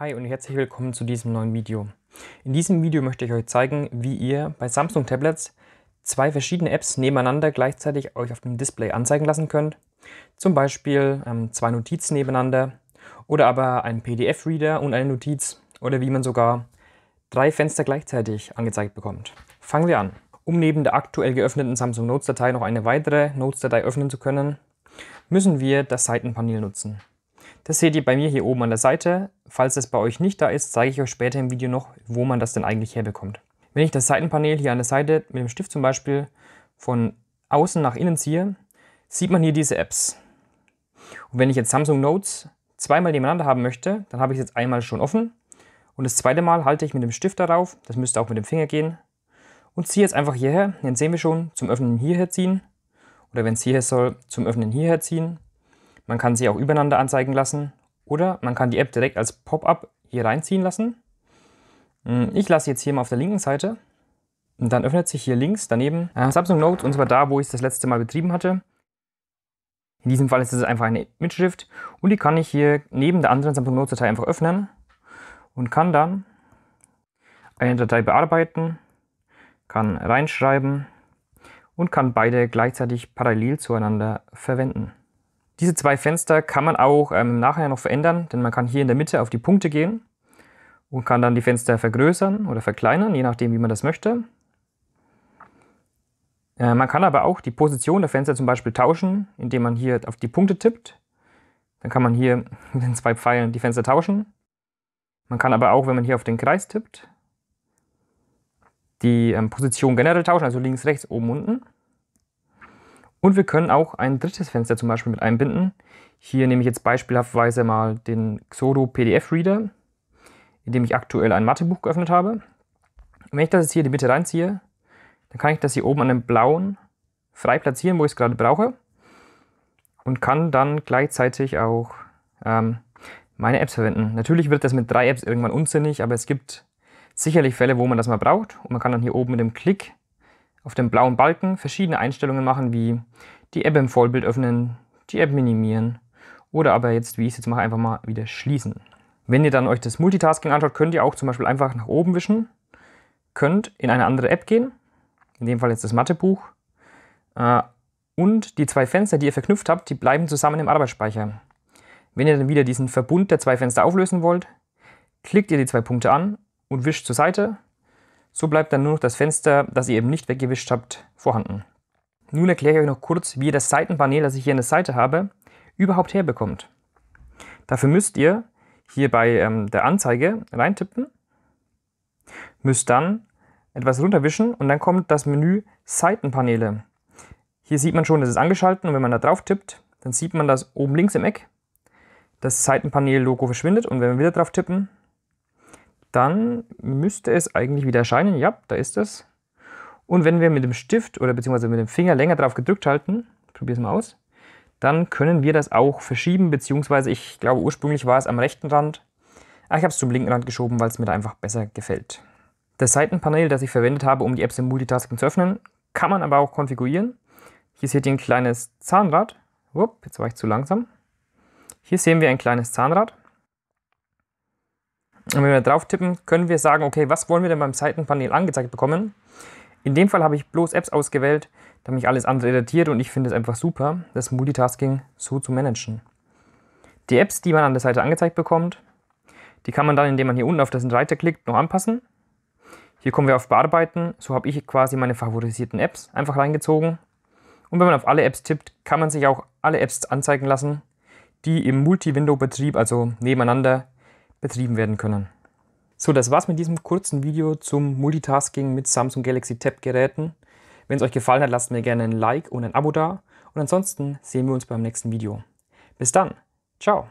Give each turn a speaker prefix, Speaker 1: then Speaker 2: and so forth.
Speaker 1: Hi und herzlich willkommen zu diesem neuen Video. In diesem Video möchte ich euch zeigen, wie ihr bei Samsung Tablets zwei verschiedene Apps nebeneinander gleichzeitig euch auf dem Display anzeigen lassen könnt. Zum Beispiel ähm, zwei Notizen nebeneinander oder aber einen PDF-Reader und eine Notiz oder wie man sogar drei Fenster gleichzeitig angezeigt bekommt. Fangen wir an. Um neben der aktuell geöffneten Samsung Notes-Datei noch eine weitere Notes-Datei öffnen zu können, müssen wir das Seitenpanel nutzen. Das seht ihr bei mir hier oben an der Seite. Falls das bei euch nicht da ist, zeige ich euch später im Video noch, wo man das denn eigentlich herbekommt. Wenn ich das Seitenpanel hier an der Seite mit dem Stift zum Beispiel von außen nach innen ziehe, sieht man hier diese Apps. Und wenn ich jetzt Samsung Notes zweimal nebeneinander haben möchte, dann habe ich es jetzt einmal schon offen und das zweite Mal halte ich mit dem Stift darauf, das müsste auch mit dem Finger gehen, und ziehe jetzt einfach hierher, dann sehen wir schon, zum Öffnen hierher ziehen oder wenn es hierher soll, zum Öffnen hierher ziehen man kann sie auch übereinander anzeigen lassen oder man kann die App direkt als Pop-up hier reinziehen lassen. Hm, ich lasse jetzt hier mal auf der linken Seite. Und dann öffnet sich hier links daneben äh, Samsung Note und zwar da, wo ich es das letzte Mal betrieben hatte. In diesem Fall ist es einfach eine Mitschrift und die kann ich hier neben der anderen Samsung Note Datei einfach öffnen und kann dann eine Datei bearbeiten, kann reinschreiben und kann beide gleichzeitig parallel zueinander verwenden. Diese zwei Fenster kann man auch ähm, im Nachhinein noch verändern, denn man kann hier in der Mitte auf die Punkte gehen und kann dann die Fenster vergrößern oder verkleinern, je nachdem, wie man das möchte. Äh, man kann aber auch die Position der Fenster zum Beispiel tauschen, indem man hier auf die Punkte tippt. Dann kann man hier mit den zwei Pfeilen die Fenster tauschen. Man kann aber auch, wenn man hier auf den Kreis tippt, die ähm, Position generell tauschen, also links, rechts, oben, unten. Und wir können auch ein drittes Fenster zum Beispiel mit einbinden. Hier nehme ich jetzt beispielhaftweise mal den Xodo PDF Reader, in dem ich aktuell ein Mathebuch geöffnet habe. Und wenn ich das jetzt hier in die Mitte reinziehe, dann kann ich das hier oben an dem blauen frei platzieren, wo ich es gerade brauche. Und kann dann gleichzeitig auch ähm, meine Apps verwenden. Natürlich wird das mit drei Apps irgendwann unsinnig, aber es gibt sicherlich Fälle, wo man das mal braucht. Und man kann dann hier oben mit dem Klick auf dem blauen Balken verschiedene Einstellungen machen, wie die App im Vollbild öffnen, die App minimieren oder aber jetzt, wie ich es jetzt mache, einfach mal wieder schließen. Wenn ihr dann euch das Multitasking anschaut, könnt ihr auch zum Beispiel einfach nach oben wischen, könnt in eine andere App gehen, in dem Fall jetzt das Mathebuch, äh, und die zwei Fenster, die ihr verknüpft habt, die bleiben zusammen im Arbeitsspeicher. Wenn ihr dann wieder diesen Verbund der zwei Fenster auflösen wollt, klickt ihr die zwei Punkte an und wischt zur Seite so bleibt dann nur noch das Fenster, das ihr eben nicht weggewischt habt, vorhanden. Nun erkläre ich euch noch kurz, wie ihr das Seitenpanel, das ich hier an der Seite habe, überhaupt herbekommt. Dafür müsst ihr hier bei ähm, der Anzeige reintippen, müsst dann etwas runterwischen und dann kommt das Menü Seitenpaneele. Hier sieht man schon, das ist angeschaltet und wenn man da drauf tippt, dann sieht man dass oben links im Eck. Das Seitenpanel-Logo verschwindet und wenn wir wieder drauf tippen, dann müsste es eigentlich wieder erscheinen. Ja, da ist es. Und wenn wir mit dem Stift oder beziehungsweise mit dem Finger länger drauf gedrückt halten, probier es mal aus, dann können wir das auch verschieben, beziehungsweise ich glaube ursprünglich war es am rechten Rand. Aber ich habe es zum linken Rand geschoben, weil es mir da einfach besser gefällt. Das Seitenpanel, das ich verwendet habe, um die Apps im Multitasking zu öffnen, kann man aber auch konfigurieren. Hier seht ihr ein kleines Zahnrad. Upp, jetzt war ich zu langsam. Hier sehen wir ein kleines Zahnrad. Und wenn wir drauf tippen, können wir sagen, okay, was wollen wir denn beim Seitenpanel angezeigt bekommen? In dem Fall habe ich bloß Apps ausgewählt, da mich alles andere irritiert und ich finde es einfach super, das Multitasking so zu managen. Die Apps, die man an der Seite angezeigt bekommt, die kann man dann, indem man hier unten auf diesen Reiter klickt, noch anpassen. Hier kommen wir auf Bearbeiten, so habe ich quasi meine favorisierten Apps einfach reingezogen. Und wenn man auf alle Apps tippt, kann man sich auch alle Apps anzeigen lassen, die im Multi-Window-Betrieb, also nebeneinander, betrieben werden können. So, das war's mit diesem kurzen Video zum Multitasking mit Samsung Galaxy Tab Geräten. Wenn es euch gefallen hat, lasst mir gerne ein Like und ein Abo da. Und ansonsten sehen wir uns beim nächsten Video. Bis dann. Ciao.